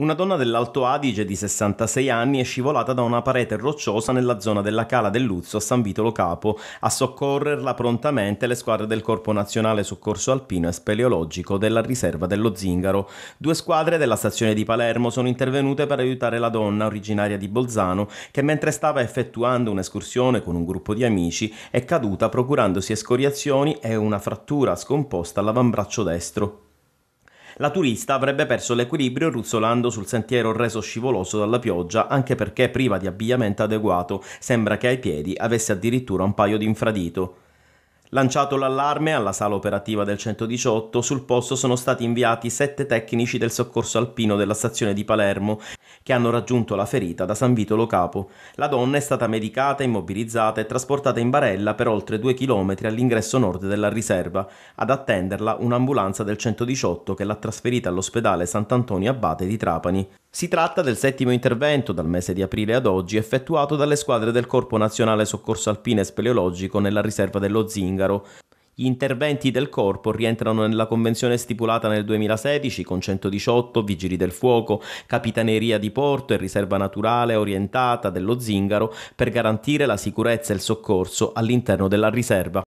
Una donna dell'Alto Adige di 66 anni è scivolata da una parete rocciosa nella zona della Cala del Luzzo a San Vitolo Capo. A soccorrerla prontamente le squadre del Corpo Nazionale Soccorso Alpino e Speleologico della Riserva dello Zingaro. Due squadre della stazione di Palermo sono intervenute per aiutare la donna originaria di Bolzano che mentre stava effettuando un'escursione con un gruppo di amici è caduta procurandosi escoriazioni e una frattura scomposta all'avambraccio destro. La turista avrebbe perso l'equilibrio ruzzolando sul sentiero reso scivoloso dalla pioggia, anche perché priva di abbigliamento adeguato, sembra che ai piedi avesse addirittura un paio di infradito. Lanciato l'allarme alla sala operativa del 118, sul posto sono stati inviati sette tecnici del soccorso alpino della stazione di Palermo che hanno raggiunto la ferita da San Vito Lo Capo. La donna è stata medicata, immobilizzata e trasportata in barella per oltre due chilometri all'ingresso nord della riserva, ad attenderla un'ambulanza del 118 che l'ha trasferita all'ospedale Sant'Antonio Abate di Trapani. Si tratta del settimo intervento dal mese di aprile ad oggi effettuato dalle squadre del Corpo Nazionale Soccorso Alpine e Speleologico nella riserva dello Zingaro. Gli interventi del corpo rientrano nella convenzione stipulata nel 2016 con 118 vigili del fuoco, capitaneria di porto e riserva naturale orientata dello Zingaro per garantire la sicurezza e il soccorso all'interno della riserva.